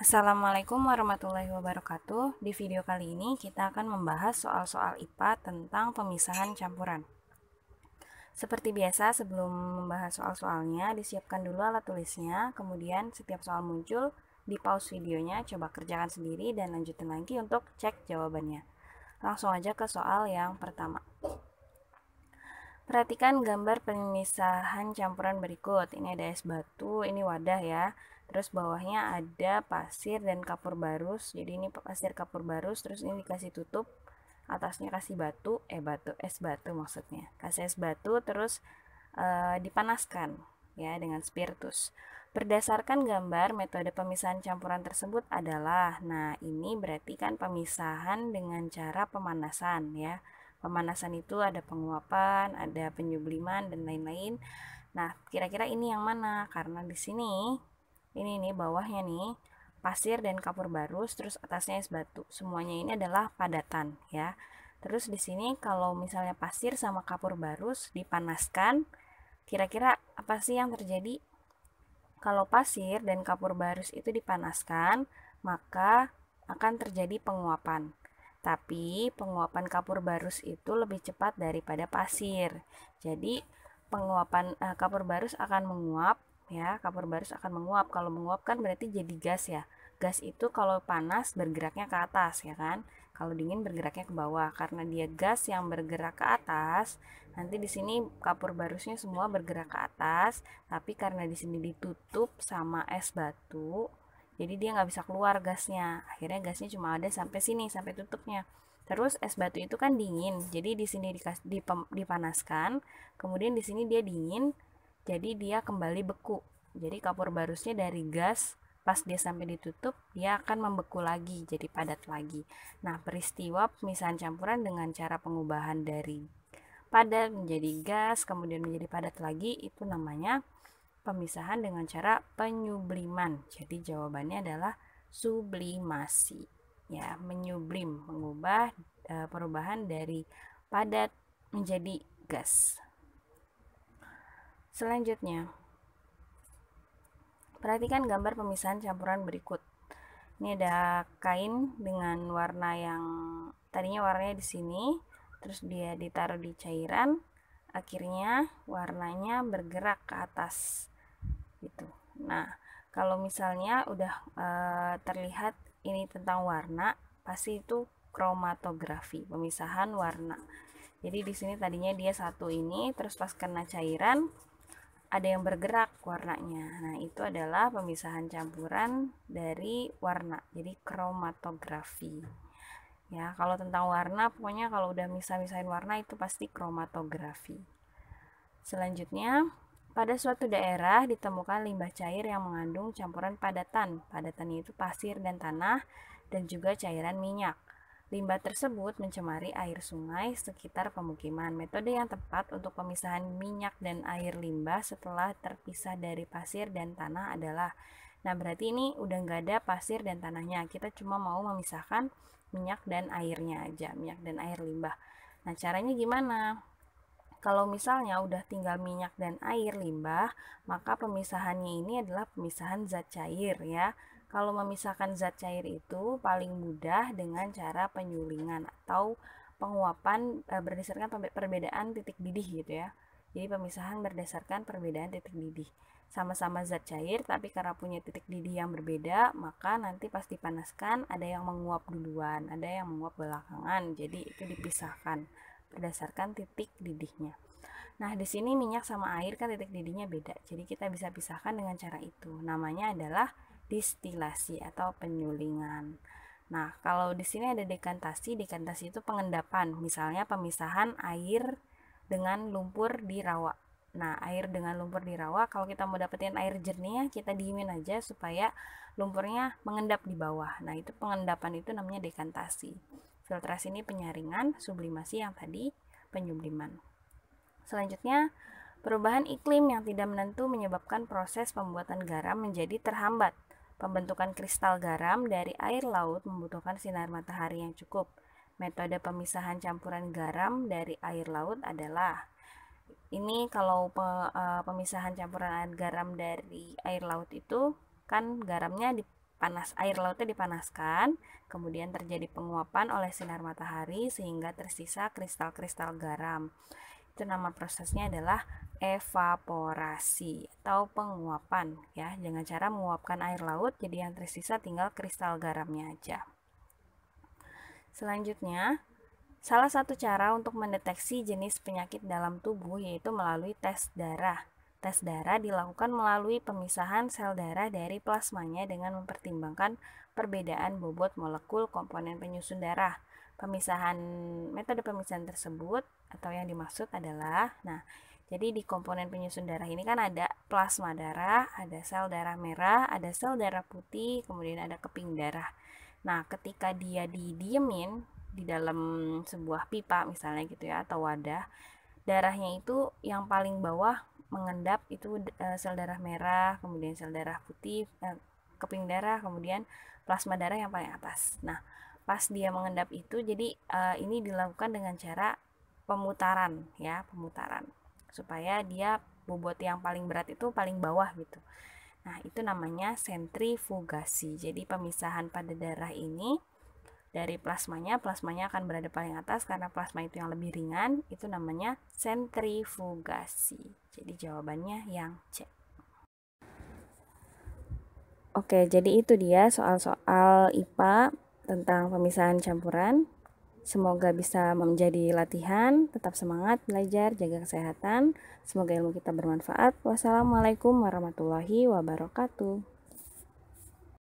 Assalamualaikum warahmatullahi wabarakatuh. Di video kali ini kita akan membahas soal-soal IPA tentang pemisahan campuran. Seperti biasa, sebelum membahas soal-soalnya, disiapkan dulu alat tulisnya, kemudian setiap soal muncul, di pause videonya, coba kerjakan sendiri dan lanjutkan lagi untuk cek jawabannya. Langsung aja ke soal yang pertama. Perhatikan gambar pemisahan campuran berikut. Ini ada es batu, ini wadah ya. Terus bawahnya ada pasir dan kapur barus. Jadi ini pasir kapur barus, terus ini dikasih tutup. Atasnya kasih batu, eh batu, es batu maksudnya. Kasih es batu terus e, dipanaskan ya dengan spiritus. Berdasarkan gambar, metode pemisahan campuran tersebut adalah, nah ini berarti kan pemisahan dengan cara pemanasan ya pemanasan itu ada penguapan, ada penyubliman dan lain-lain. Nah, kira-kira ini yang mana? Karena di sini ini nih bawahnya nih pasir dan kapur barus, terus atasnya es batu. Semuanya ini adalah padatan ya. Terus di sini kalau misalnya pasir sama kapur barus dipanaskan, kira-kira apa sih yang terjadi? Kalau pasir dan kapur barus itu dipanaskan, maka akan terjadi penguapan. Tapi penguapan kapur barus itu lebih cepat daripada pasir. Jadi penguapan uh, kapur barus akan menguap ya, kapur barus akan menguap. Kalau menguap kan berarti jadi gas ya. Gas itu kalau panas bergeraknya ke atas ya kan. Kalau dingin bergeraknya ke bawah karena dia gas yang bergerak ke atas. Nanti di sini kapur barusnya semua bergerak ke atas, tapi karena di sini ditutup sama es batu, jadi dia nggak bisa keluar gasnya akhirnya gasnya cuma ada sampai sini sampai tutupnya terus es batu itu kan dingin jadi di sini dipanaskan kemudian di sini dia dingin jadi dia kembali beku jadi kapur barusnya dari gas pas dia sampai ditutup dia akan membeku lagi jadi padat lagi nah peristiwa pemisahan campuran dengan cara pengubahan dari padat menjadi gas kemudian menjadi padat lagi itu namanya pemisahan dengan cara penyubliman. Jadi jawabannya adalah sublimasi. Ya, menyublim, mengubah e, perubahan dari padat menjadi gas. Selanjutnya, perhatikan gambar pemisahan campuran berikut. Ini ada kain dengan warna yang tadinya warnanya di sini, terus dia ditaruh di cairan, akhirnya warnanya bergerak ke atas gitu nah kalau misalnya udah e, terlihat ini tentang warna pasti itu kromatografi pemisahan warna jadi di sini tadinya dia satu ini terus pas kena cairan ada yang bergerak warnanya. Nah, itu adalah pemisahan campuran dari warna. Jadi kromatografi. Ya, kalau tentang warna pokoknya kalau udah misah-misahin warna itu pasti kromatografi. Selanjutnya pada suatu daerah ditemukan limbah cair yang mengandung campuran padatan. Padatan itu pasir dan tanah dan juga cairan minyak. Limbah tersebut mencemari air sungai sekitar pemukiman. Metode yang tepat untuk pemisahan minyak dan air limbah setelah terpisah dari pasir dan tanah adalah Nah, berarti ini udah nggak ada pasir dan tanahnya. Kita cuma mau memisahkan minyak dan airnya aja, minyak dan air limbah. Nah, caranya gimana? Kalau misalnya udah tinggal minyak dan air limbah, maka pemisahannya ini adalah pemisahan zat cair ya. Kalau memisahkan zat cair itu paling mudah dengan cara penyulingan atau penguapan e, berdasarkan perbedaan titik didih gitu ya. Jadi pemisahan berdasarkan perbedaan titik didih. Sama-sama zat cair tapi karena punya titik didih yang berbeda, maka nanti pasti panaskan ada yang menguap duluan, ada yang menguap belakangan. Jadi itu dipisahkan berdasarkan titik didihnya. Nah, di sini minyak sama air kan titik didihnya beda. Jadi kita bisa pisahkan dengan cara itu. Namanya adalah distilasi atau penyulingan. Nah, kalau di sini ada dekantasi, dekantasi itu pengendapan, misalnya pemisahan air dengan lumpur di rawa. Nah, air dengan lumpur di rawa, kalau kita mau dapetin air jernih, kita diemin aja supaya lumpurnya mengendap di bawah. Nah, itu pengendapan itu namanya dekantasi. Filtrasi ini penyaringan, sublimasi yang tadi penyubliman. Selanjutnya, perubahan iklim yang tidak menentu menyebabkan proses pembuatan garam menjadi terhambat. Pembentukan kristal garam dari air laut membutuhkan sinar matahari yang cukup. Metode pemisahan campuran garam dari air laut adalah ini kalau pe, e, pemisahan campuran garam dari air laut itu kan garamnya di, panas air lautnya dipanaskan, kemudian terjadi penguapan oleh sinar matahari sehingga tersisa kristal-kristal garam. Itu nama prosesnya adalah evaporasi atau penguapan ya, dengan cara menguapkan air laut jadi yang tersisa tinggal kristal garamnya aja. Selanjutnya, salah satu cara untuk mendeteksi jenis penyakit dalam tubuh yaitu melalui tes darah Tes darah dilakukan melalui pemisahan sel darah dari plasmanya dengan mempertimbangkan perbedaan bobot molekul komponen penyusun darah. Pemisahan metode pemisahan tersebut atau yang dimaksud adalah nah, jadi di komponen penyusun darah ini kan ada plasma darah, ada sel darah merah, ada sel darah putih, kemudian ada keping darah. Nah, ketika dia didiemin di dalam sebuah pipa misalnya gitu ya atau wadah, darahnya itu yang paling bawah mengendap itu eh, sel darah merah, kemudian sel darah putih, eh, keping darah, kemudian plasma darah yang paling atas. Nah, pas dia mengendap itu jadi eh, ini dilakukan dengan cara pemutaran ya, pemutaran supaya dia bobot yang paling berat itu paling bawah gitu. Nah, itu namanya sentrifugasi. Jadi pemisahan pada darah ini dari plasmanya, plasmanya akan berada paling atas karena plasma itu yang lebih ringan, itu namanya sentrifugasi. Jadi jawabannya yang C. Oke, jadi itu dia soal-soal IPA tentang pemisahan campuran. Semoga bisa menjadi latihan, tetap semangat belajar, jaga kesehatan. Semoga ilmu kita bermanfaat. Wassalamualaikum warahmatullahi wabarakatuh.